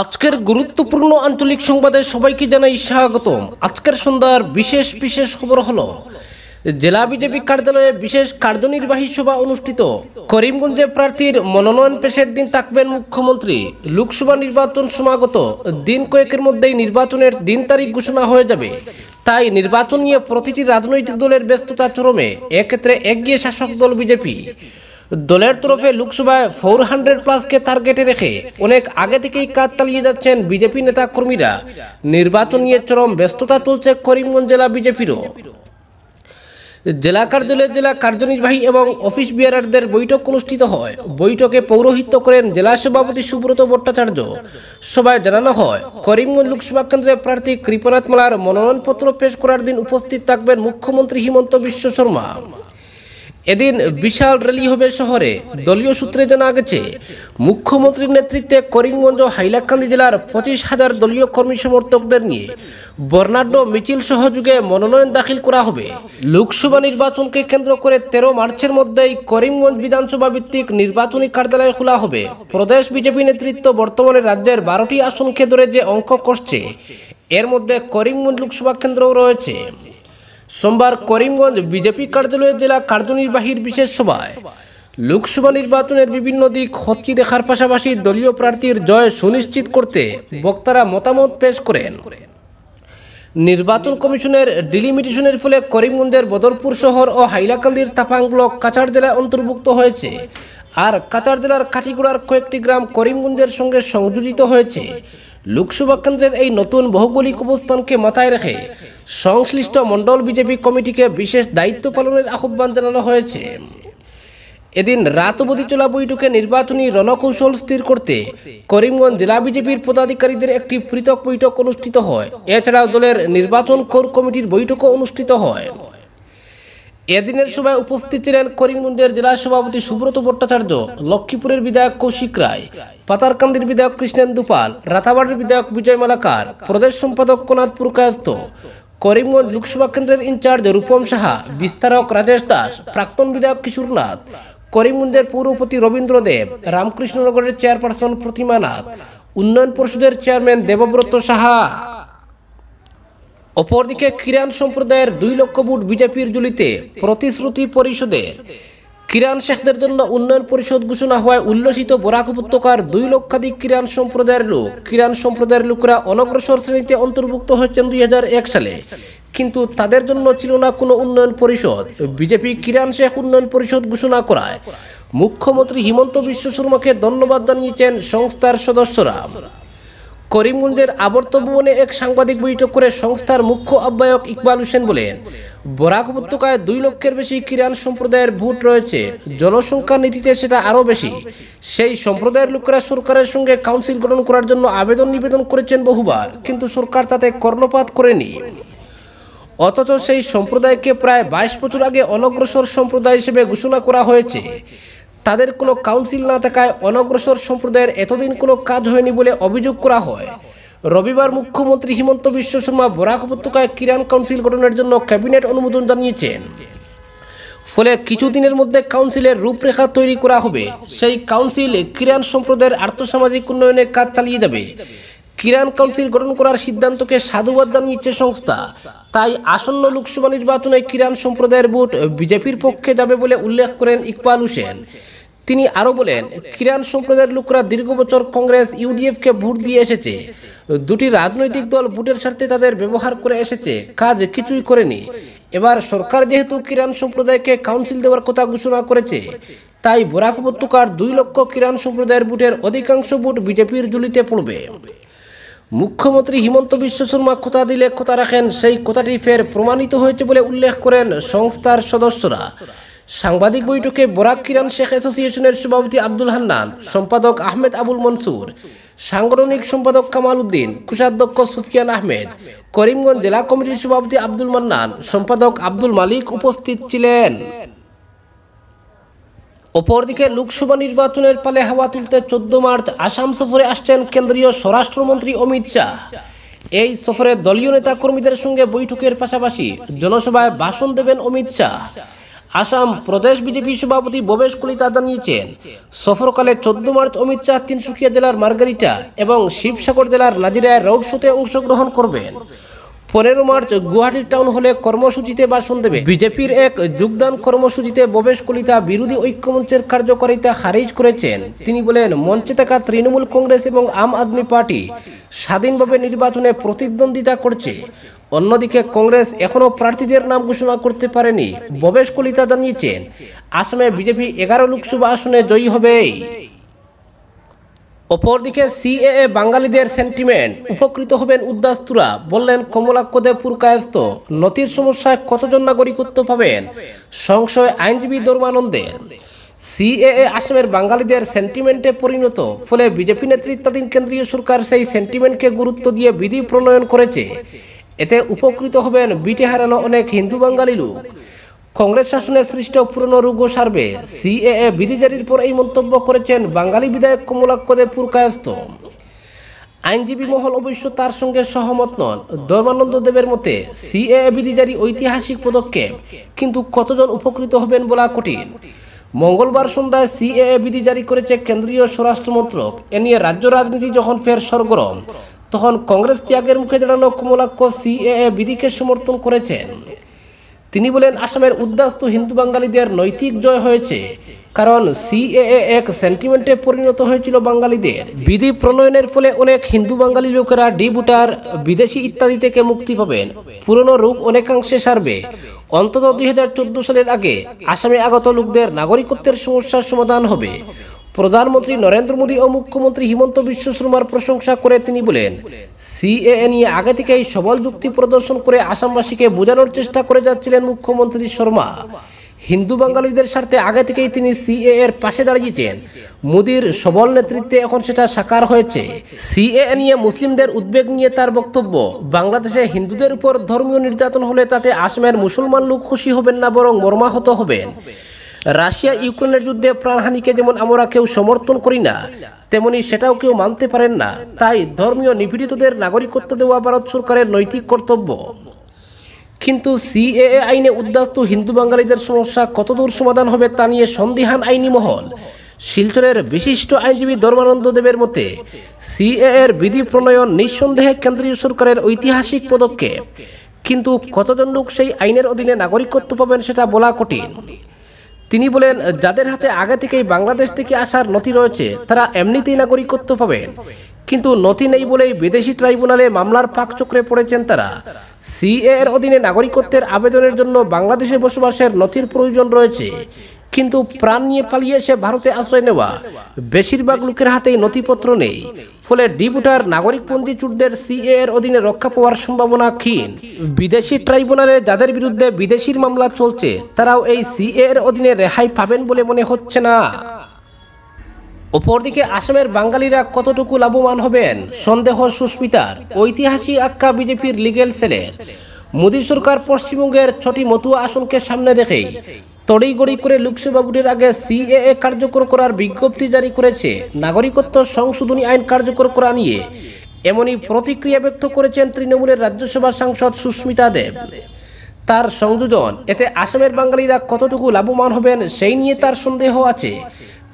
আজকের গুরুত্বপূর্ণ আঞ্চলিক সংবাদে সবাইকে জানাই স্বাগতম আজকের সন্ধ্যার বিশেষ বিশেষ খবর হলো জেলা বিজেপি কার্যালয়ে বিশেষ কার্যনির্বাহী সভা অনুষ্ঠিত করিমগঞ্জে প্রার্থীর মনোনয়ন পেশের দিন থাকবেন মুখ্যমন্ত্রী লোকসভা নির্বাচন সমাগত দিন কয়েকের মধ্যেই নির্বাচনের দিন তারিখ ঘোষণা হয়ে যাবে তাই নির্বাচন নিয়ে প্রতিটি রাজনৈতিক দলের ব্যস্ততা চরমে এক্ষেত্রে এগিয়ে শাসক দল বিজেপি দলের তরফে লোকসভায় ফোর হান্ড্রেড প্লাসকে টার্গেটে রেখে অনেক আগে থেকেই কাজ চালিয়ে যাচ্ছেন বিজেপি নেতা কর্মীরা নির্বাচন নিয়ে চরম ব্যস্ততা চলছে করিমগঞ্জ জেলা বিজেপিরও জেলা কার্যালয়ে জেলা কার্যনির্বাহী এবং অফিস বিয়ারারদের বৈঠক অনুষ্ঠিত হয় বৈঠকে পৌরোহিত্য করেন জেলা সভাপতি সুব্রত ভট্টাচার্য সভায় জানানো হয় করিমগঞ্জ লোকসভা কেন্দ্রে প্রার্থী কৃপনাথ মালার মনোনয়নপত্র পেশ করার দিন উপস্থিত থাকবেন মুখ্যমন্ত্রী হিমন্ত বিশ্ব শর্মা এদিন বিশাল র্যালি হবে শহরে দলীয় সূত্রে জানা গেছে মুখ্যমন্ত্রীর নেতৃত্বে করিমগঞ্জ হাইলাকান্দি জেলার পঁচিশ হাজার দলীয় কর্মী সমর্থকদের নিয়ে বর্ণাঢ্য মিছিল সহযোগে মনোনয়ন দাখিল করা হবে লোকসভা নির্বাচনকে কেন্দ্র করে তেরো মার্চের মধ্যেই করিমগঞ্জ বিধানসভা ভিত্তিক নির্বাচনী কার্যালয় খোলা হবে প্রদেশ বিজেপি নেতৃত্ব বর্তমানে রাজ্যের বারোটি আসনকে ধরে যে অঙ্ক করছে এর মধ্যে করিমগঞ্জ লোকসভা কেন্দ্রও রয়েছে সোমবার করিমগঞ্জ বিজেপি কার্যালয়ের জেলা কার্যনির্বাহীর বিশেষ সভায় লোকসভা নির্বাচনের বিভিন্ন দিক ক্ষতি দেখার পাশাপাশি দলীয় প্রার্থীর জয় সুনিশ্চিত করতে বক্তারা মতামত পেশ করেন নির্বাচন কমিশনের ডিলিমিটেশনের ফলে করিমগঞ্জের বদরপুর শহর ও হাইলাকান্দির তাপাং ব্লক কাছাড় জেলায় অন্তর্ভুক্ত হয়েছে আর কাছাড় জেলার কাঠিগুড়ার কয়েকটি গ্রাম করিমগঞ্জের সঙ্গে সংযোজিত হয়েছে লোকসভা কেন্দ্রের এই নতুন ভৌগোলিক অবস্থানকে মাথায় রেখে সংশ্লিষ্ট মণ্ডল বিজেপি কমিটিকে বিশেষ দায়িত্ব পালনের আহ্বান জানানো হয়েছে এদিন রাত অবধি চলা বৈঠকে নির্বাচনী রণকৌশল স্থির করতে করিমগঞ্জ জেলা বিজেপির পদাধিকারীদের একটি পৃথক বৈঠক অনুষ্ঠিত হয় এছাড়াও দলের নির্বাচন কোর কমিটির বৈঠকও অনুষ্ঠিত হয় এদিনের সভায় উপস্থিত ছিলেন করিমগঞ্জের জেলা সভাপতি সুব্রত ভট্টাচার্য লক্ষ্মীপুরের বিধায়ক কৌশিক রায় পাতারকান্দির বিধায়ক কৃষ্ণেন দুপাল রাতাবাড়ির বিধায়ক বিজয় মালাকার প্রদেশ সম্পাদক কোনাথ কায়স্ত করিমগঞ্জ লোকসভা কেন্দ্রের ইনচার্জ রূপম সাহা বিস্তারক রাজেশ দাস প্রাক্তন বিধায়ক কিশোরনাথ করিমগঞ্জের পৌরপতি রবীন্দ্র দেব রামকৃষ্ণনগরের চেয়ারপারসন প্রতিমা নাথ উন্নয়ন পরিষদের চেয়ারম্যান দেবব্রত সাহা অপরদিকে কিরান সম্প্রদায়ের দুই লক্ষ বুট বিজেপির জুলিতে প্রতিশ্রুতি পরিষদে কিরান শেখদের জন্য উন্নয়ন পরিষদ ঘোষণা হওয়ায় উল্লসিত বরাক উপত্যকার দুই লক্ষাধিক কিরান সম্প্রদায়ের লোক কিরান সম্প্রদায়ের লোকরা অনগ্রসর শ্রেণীতে অন্তর্ভুক্ত হয়েছেন দুই সালে কিন্তু তাদের জন্য ছিল না কোনো উন্নয়ন পরিষদ বিজেপি কিরান শেখ উন্নয়ন পরিষদ ঘোষণা করায় মুখ্যমন্ত্রী হিমন্ত বিশ্ব শর্মাকে ধন্যবাদ জানিয়েছেন সংস্থার সদস্যরা করিমগঞ্জের আবর্ত ভবনে এক সাংবাদিক বৈঠক করে সংস্থার মুখ্য আহ্বায়ক ইকবাল হোসেন বলেন বরাক উপত্যকায় দুই লক্ষের বেশি কিরান সম্প্রদায়ের ভোট রয়েছে জনসংখ্যার নীতিতে সেটা আরও বেশি সেই সম্প্রদায়ের লোকেরা সরকারের সঙ্গে কাউন্সিল গঠন করার জন্য আবেদন নিবেদন করেছেন বহুবার কিন্তু সরকার তাতে কর্ণপাত করেনি অথচ সেই সম্প্রদায়কে প্রায় বাইশ বছর আগে অনগ্রসর সম্প্রদায় হিসেবে ঘোষণা করা হয়েছে তাদের কোনো কাউন্সিল না থাকায় অনগ্রসর সম্প্রদায়ের এতদিন কোনো কাজ হয়নি বলে অভিযোগ করা হয় রবিবার মুখ্যমন্ত্রী হিমন্ত বিশ্ব শর্মা বরাক উপত্যকায় কিরান কাউন্সিল গঠনের জন্য ক্যাবিনেট অনুমোদন জানিয়েছেন ফলে কিছুদিনের মধ্যে কাউন্সিলের রূপরেখা তৈরি করা হবে সেই কাউন্সিল কিরান সম্প্রদায়ের আর্থসামাজিক উন্নয়নে কাজ চালিয়ে যাবে কিরান কাউন্সিল গঠন করার সিদ্ধান্তকে সাধুবাদ জানিয়েছে সংস্থা তাই আসন্ন লোকসভা নির্বাচনে কিরান সম্প্রদায়ের ভোট বিজেপির পক্ষে যাবে বলে উল্লেখ করেন ইকবাল হোসেন তিনি আরও বলেন কিরান সম্প্রদায়ের লোকরা দীর্ঘ বছর কংগ্রেস ইউডিএফকে ভোট দিয়ে এসেছে দুটি রাজনৈতিক দল ভোটের স্বার্থে তাদের ব্যবহার করে এসেছে কাজ কিছুই করেনি এবার সরকার যেহেতু কিরান সম্প্রদায়কে কাউন্সিল দেওয়ার কথা ঘোষণা করেছে তাই বরাক উপত্যকার দুই লক্ষ কিরান সম্প্রদায়ের ভোটের অধিকাংশ ভোট বিজেপির জুলিতে পড়বে মুখ্যমন্ত্রী হিমন্ত বিশ্ব শর্মা কথা দিলে কথা রাখেন সেই কথাটি ফের প্রমাণিত হয়েছে বলে উল্লেখ করেন সংস্থার সদস্যরা সাংবাদিক বৈঠকে বরাক কিরান শেখ অ্যাসোসিয়েশনের সভাপতি আব্দুল হান্নান সম্পাদক আহমেদ আবুল মনসুর সাংগঠনিক সম্পাদক কামাল উদ্দিন কোষাধ্যক্ষ সুফিয়ান আহমেদ করিমগঞ্জ জেলা কমিটির সভাপতি আব্দুল মান্নান সম্পাদক আব্দুল মালিক উপস্থিত ছিলেন অপরদিকে লোকসভা নির্বাচনের পালে হাওয়া তুলতে চোদ্দ মার্চ আসাম সফরে আসছেন কেন্দ্রীয় স্বরাষ্ট্রমন্ত্রী অমিত শাহ এই সফরে দলীয় নেতা কর্মীদের সঙ্গে বৈঠকের পাশাপাশি জনসভায় ভাষণ দেবেন অমিত শাহ আসাম প্রদেশ বিজেপি সভাপতি ভবেশ কলিতা জানিয়েছেন সফরকালে চোদ্দ মার্চ অমিত শাহ তিনসুকিয়া জেলার মার্গারিটা এবং শিবসাগর জেলার নাজিরায় রোড শোতে অংশগ্রহণ করবেন পনেরো মার্চ গুয়াহাটি টাউন হলে কর্মসূচিতে ভাষণ দেবে বিজেপির এক যোগদান কর্মসূচিতে ববেশ কলিতা বিরোধী ঐক্যমঞ্চের কার্যকারিতা খারিজ করেছেন তিনি বলেন মঞ্চে থাকা তৃণমূল কংগ্রেস এবং আম আদমি পার্টি স্বাধীনভাবে নির্বাচনে প্রতিদ্বন্দ্বিতা করছে অন্যদিকে কংগ্রেস এখনও প্রার্থীদের নাম ঘোষণা করতে পারেনি ববেশ কলিতা জানিয়েছেন আসামে বিজেপি এগারো লোকসভা আসনে জয়ী হবে অপরদিকে সিএএ বাঙালিদের সেন্টিমেন্ট উপকৃত হবেন উদ্দাস্তুরা বললেন কমলাক্ষদেবপুর কায়স্ত নথির সমস্যায় কতজন নাগরিকত্ব পাবেন সংশয় আইনজীবী ধর্মানন্দের সিএএ আসামের বাঙালিদের সেন্টিমেন্টে পরিণত ফলে বিজেপি নেতৃত্বাধীন কেন্দ্রীয় সরকার সেই সেন্টিমেন্টকে গুরুত্ব দিয়ে বিধি প্রণয়ন করেছে এতে উপকৃত হবেন বিটে হারানো অনেক হিন্দু বাঙালি লোক কংগ্রেস শাসনের সৃষ্ট পুরনো রুগ সারবে সিএএ বিধি জারির পর এই মন্তব্য করেছেন বাঙালি বিধায়ক কমলাক্ষ দেবপুর কায়স্থ আইনজীবী মহল অবশ্য তার সঙ্গে সহমত নন ধর্মানন্দ দেবের মতে সিএএ বিধি জারি ঐতিহাসিক পদক্ষেপ কিন্তু কতজন উপকৃত হবেন বলা কঠিন মঙ্গলবার সন্ধ্যায় সিএএ বিধি জারি করেছে কেন্দ্রীয় স্বরাষ্ট্রমন্ত্রক এ নিয়ে রাজ্য রাজনীতি যখন ফের সরগরম তখন কংগ্রেস ত্যাগের মুখে দাঁড়ানো কমলাক্ষ সিএএ বিধিকে সমর্থন করেছেন তিনি বলেন আসামের উদ্দাস্ত হিন্দু বাঙালিদের নৈতিক জয় হয়েছে কারণ সিএএ এক সেন্টিমেন্টে পরিণত হয়েছিল বাঙালিদের বিধি প্রণয়নের ফলে অনেক হিন্দু বাঙালি লোকেরা ডি বুটার বিদেশি ইত্যাদি থেকে মুক্তি পাবেন পুরনো রোগ অনেকাংশে সারবে অন্তত দুই সালের আগে আসামে আগত লোকদের নাগরিকত্বের সমস্যার সমাধান হবে প্রধানমন্ত্রী নরেন্দ্র মোদী ও মুখ্যমন্ত্রী হিমন্ত বিশ্ব শর্মার প্রশংসা করে তিনি বলেন সিএএ নিয়ে আগে থেকেই সবল যুক্তি প্রদর্শন করে আসামবাসীকে বোঝানোর চেষ্টা করে যাচ্ছিলেন মুখ্যমন্ত্রী শর্মা হিন্দু বাঙালিদের স্বার্থে আগে থেকেই তিনি সিএ এর পাশে দাঁড়িয়েছেন মোদীর সবল নেতৃত্বে এখন সেটা সাকার হয়েছে সিএ নিয়ে মুসলিমদের উদ্বেগ নিয়ে তার বক্তব্য বাংলাদেশে হিন্দুদের উপর ধর্মীয় নির্যাতন হলে তাতে আসামের মুসলমান লোক খুশি হবেন না বরং মর্মাহত হবেন রাশিয়া ইউক্রেনের যুদ্ধে প্রাণহানিকে যেমন আমরা কেউ সমর্থন করি না তেমনি সেটাও কেউ মানতে পারেন না তাই ধর্মীয় নিপীড়িতদের নাগরিকত্ব দেওয়া ভারত সরকারের নৈতিক কর্তব্য কিন্তু সিএএ আইনে উদ্যাস্ত হিন্দু বাঙালিদের সমস্যা কতদূর সমাধান হবে তা নিয়ে সন্দিহান আইনি মহল শিলচরের বিশিষ্ট আইনজীবী ধর্মানন্দ দেবের মতে সিএ এর বিধি প্রণয়ন নিঃসন্দেহে কেন্দ্রীয় সরকারের ঐতিহাসিক পদক্ষেপ কিন্তু কতজন লোক সেই আইনের অধীনে নাগরিকত্ব পাবেন সেটা বলা কঠিন তিনি বলেন যাদের হাতে আগে থেকেই বাংলাদেশ থেকে আসার নথি রয়েছে তারা এমনিতেই নাগরিকত্ব পাবেন কিন্তু নথি নেই বলেই বিদেশি ট্রাইব্যুনালে মামলার চক্রে পড়েছেন তারা সিএ এর অধীনে নাগরিকত্বের আবেদনের জন্য বাংলাদেশে বসবাসের নথির প্রয়োজন রয়েছে কিন্তু প্রাণ নিয়ে পালিয়ে এসে ভারতে আশ্রয় নেওয়া বেশিরভাগ লোকের হাতেই নথিপত্র নেই ফলে ডিবুটার নাগরিকপঞ্জি চুটদের সিএ এর অধীনে রক্ষা পাওয়ার সম্ভাবনা ক্ষীণ বিদেশি ট্রাইব্যুনালে যাদের বিরুদ্ধে বিদেশির মামলা চলছে তারাও এই সিএ এর অধীনে রেহাই পাবেন বলে মনে হচ্ছে না অপরদিকে আসামের বাঙালিরা কতটুকু লাভবান হবেন সন্দেহ সুস্মিতার ঐতিহাসিক আক্কা বিজেপির লিগেল সেলের মোদী সরকার পশ্চিমবঙ্গের ছটি মতুয়া আসনকে সামনে রেখেই তড়িগড়ি করে লোকসভা ভোটের আগে সিএএ কার্যকর করার বিজ্ঞপ্তি জারি করেছে নাগরিকত্ব সংশোধনী আইন কার্যকর করা নিয়ে এমনই প্রতিক্রিয়া ব্যক্ত করেছেন তৃণমূলের রাজ্যসভা সাংসদ সুস্মিতা দেব তার সংযোজন এতে আসামের বাঙালিরা কতটুকু লাভবান হবেন সেই নিয়ে তার সন্দেহ আছে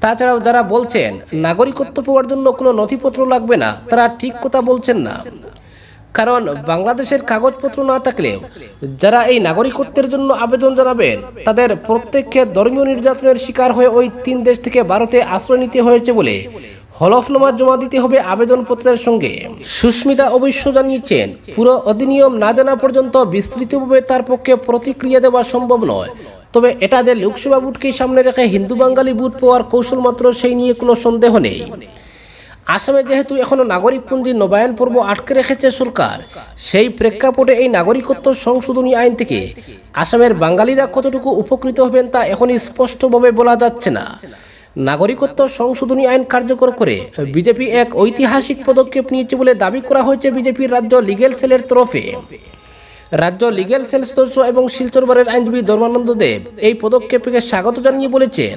তাছাড়াও যারা বলছেন নাগরিকত্ব পাওয়ার জন্য কোনো নথিপত্র লাগবে না তারা ঠিক কথা বলছেন না কারণ বাংলাদেশের কাগজপত্র না থাকলেও যারা এই নাগরিকত্বের জন্য আবেদন জানাবেন তাদের প্রত্যেককে ধর্মীয় নির্যাতনের শিকার হয়ে ওই তিন দেশ থেকে ভারতে আশ্রয় নিতে হয়েছে বলে হলফনামা জমা দিতে হবে আবেদনপত্রের সঙ্গে সুস্মিতা অবশ্য জানিয়েছেন পুরো অধিনিয়ম না জানা পর্যন্ত বিস্তৃতভাবে তার পক্ষে প্রতিক্রিয়া দেওয়া সম্ভব নয় তবে এটা যে লোকসভা বুটকে সামনে রেখে হিন্দু বাঙালি বুট পাওয়ার কৌশল মাত্র সেই নিয়ে কোনো সন্দেহ নেই আসামে যেহেতু এখনও নাগরিকপঞ্জি নবায়ন পর্ব আটকে রেখেছে সরকার সেই প্রেক্ষাপটে এই নাগরিকত্ব সংশোধনী আইন থেকে আসামের বাঙালিরা কতটুকু উপকৃত হবেন তা এখনই স্পষ্টভাবে বলা যাচ্ছে না নাগরিকত্ব সংশোধনী আইন কার্যকর করে বিজেপি এক ঐতিহাসিক পদক্ষেপ নিয়েছে বলে দাবি করা হয়েছে বিজেপির রাজ্য লিগেল সেলের তরফে রাজ্য লিগেল সেল সদস্য এবং শিলচরবারের আইনজীবী ধর্মানন্দ দেব এই পদক্ষেপকে স্বাগত জানিয়ে বলেছেন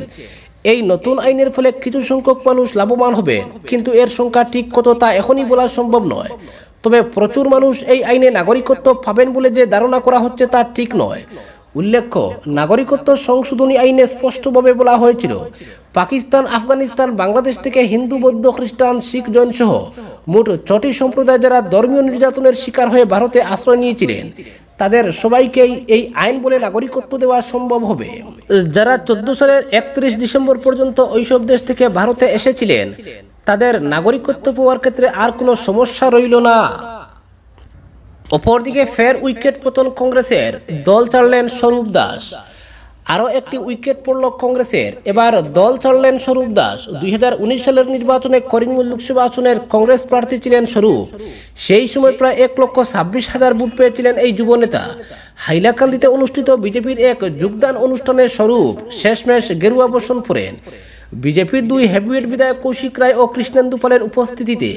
এই নতুন আইনের ফলে কিছু সংখ্যক মানুষ লাভবান হবে কিন্তু এর সংখ্যা ঠিক কত তা এখনই বলা সম্ভব নয় তবে প্রচুর মানুষ এই আইনে নাগরিকত্ব পাবেন বলে যে ধারণা করা হচ্ছে তা ঠিক নয় উল্লেখ্য নাগরিকত্ব সংশোধনী আইনে স্পষ্টভাবে বলা হয়েছিল পাকিস্তান আফগানিস্তান বাংলাদেশ থেকে হিন্দু বৌদ্ধ খ্রিস্টান শিখ জৈন সহ মোট ছটি সম্প্রদায় যারা ধর্মীয় নির্যাতনের শিকার হয়ে ভারতে আশ্রয় নিয়েছিলেন তাদের সবাইকেই এই আইন বলে নাগরিকত্ব দেওয়া সম্ভব হবে যারা চোদ্দ সালের একত্রিশ ডিসেম্বর পর্যন্ত ওইসব দেশ থেকে ভারতে এসেছিলেন তাদের নাগরিকত্ব পাওয়ার ক্ষেত্রে আর কোনো সমস্যা রইল না অপরদিকে ফের উইকেট পতন কংগ্রেসের দল ছাড়লেন স্বরূপ দাস আরও একটি উইকেট পড়ল কংগ্রেসের এবার দল ছাড়লেন স্বরূপ দাস দুই সালের নির্বাচনে করিমগঞ্জ লোকসভা আসনের কংগ্রেস প্রার্থী ছিলেন স্বরূপ সেই সময় প্রায় এক লক্ষ ছাব্বিশ হাজার ভোট পেয়েছিলেন এই যুবনেতা হাইলাকান্দিতে অনুষ্ঠিত বিজেপির এক যোগদান অনুষ্ঠানে স্বরূপ শেষমেশ গেরুয়া বসন পড়েন বিজেপির দুই হেভিওয়েট বিধায়ক কৌশিক রায় ও কৃষ্ণেন্দু পালের উপস্থিতিতে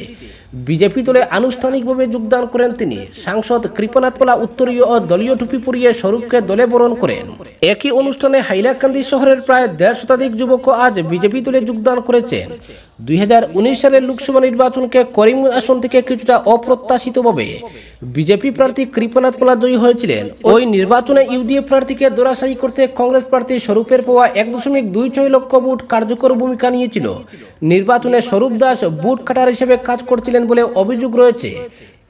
বিজেপি দলে আনুষ্ঠানিকভাবে যোগদান করেন তিনি সাংসদ কৃপনাথ পালা উত্তরীয় ও দলীয় টুপি পরিয়ে স্বরূপকে দলে বরণ করেন একই অনুষ্ঠানে হাইলাকান্দি শহরের প্রায় দেড় শতাধিক যুবক আজ বিজেপি দলে যোগদান করেছেন দুই সালের লোকসভা নির্বাচনকে করিম আসন থেকে কিছুটা অপ্রত্যাশিতভাবে বিজেপি প্রার্থী কৃপনাথ পোলা জয়ী হয়েছিলেন ওই নির্বাচনে ইউডিএফ প্রার্থীকে দোরাশায়ী করতে কংগ্রেস প্রার্থী স্বরূপের পাওয়া এক দশমিক দুই ছয় লক্ষ বুট কার্যকর ভূমিকা নিয়েছিল নির্বাচনে স্বরূপ দাস বুট কাটার হিসেবে কাজ করছিলেন বলে অভিযোগ রয়েছে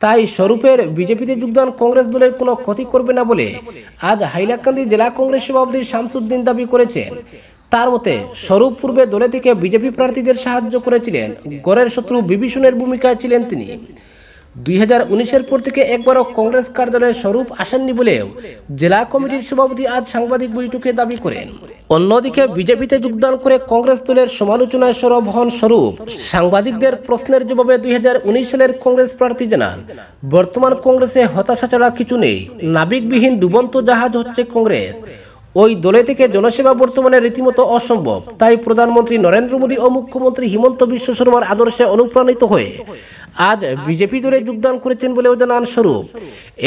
তাই স্বরূপের বিজেপিতে যোগদান কংগ্রেস দলের কোনো ক্ষতি করবে না বলে আজ হাইলাকান্দি জেলা কংগ্রেস সভাপতি শামসুদ্দিন দাবি করেছেন তার মতে স্বরূপ পূর্বে দলে থেকে বিজেপি প্রার্থীদের সাহায্য করেছিলেন গড়ের শত্রু বিভীষণের ভূমিকায় ছিলেন তিনি দুই হাজার উনিশের পর থেকে একবারও কংগ্রেস কার্যালয়ে স্বরূপ আসেননি বলেও জেলা কমিটির সভাপতি আজ সাংবাদিক বৈঠকে দাবি করেন অন্যদিকে বিজেপিতে যোগদান করে কংগ্রেস দলের সমালোচনায় সরব হন স্বরূপ সাংবাদিকদের প্রশ্নের জবাবে দুই সালের কংগ্রেস প্রার্থী জানান বর্তমান কংগ্রেসে হতাশা ছাড়া কিছু নেই নাবিকবিহীন ডুবন্ত জাহাজ হচ্ছে কংগ্রেস ওই দলে থেকে জনসেবা বর্তমানে রীতিমতো অসম্ভব তাই প্রধানমন্ত্রী নরেন্দ্র মোদী ও মুখ্যমন্ত্রী হিমন্ত বিশ্ব শর্মার আদর্শে অনুপ্রাণিত হয়ে আজ বিজেপি দলে যোগদান করেছেন বলেও জানান স্বরূপ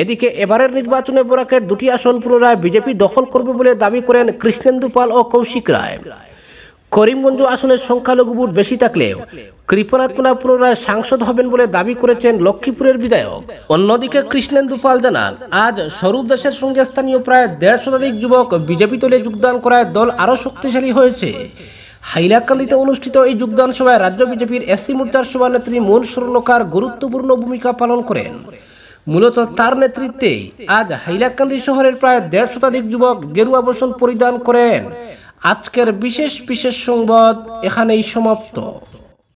এদিকে এবারের নির্বাচনে বরাকের দুটি আসন পুনরায় বিজেপি দখল করবে বলে দাবি করেন কৃষ্ণেন্দু পাল ও কৌশিক রায় করিমগঞ্জ আসনের সংখ্যালঘু ভোট বেশি থাকলেও কৃপনাথ কুনা পুনরায় সাংসদ হবেন বলে দাবি করেছেন লক্ষ্মীপুরের বিধায়ক অন্যদিকে কৃষ্ণেন্দু পাল জানান আজ স্বরূপ দাসের সঙ্গে স্থানীয় প্রায় দেড় শতাধিক যুবক বিজেপি দলে যোগদান করায় দল আরও শক্তিশালী হয়েছে হাইলাকান্দিতে অনুষ্ঠিত এই যোগদান সভায় রাজ্য বিজেপির এসসি মোর্চার সভানেত্রী মন স্বর্ণকার গুরুত্বপূর্ণ ভূমিকা পালন করেন মূলত তার নেতৃত্বে আজ হাইলাকান্দি শহরের প্রায় দেড় শতাধিক যুবক গেরুয়া বসন পরিধান করেন আজকের বিশেষ বিশেষ সংবাদ এখানেই সমাপ্ত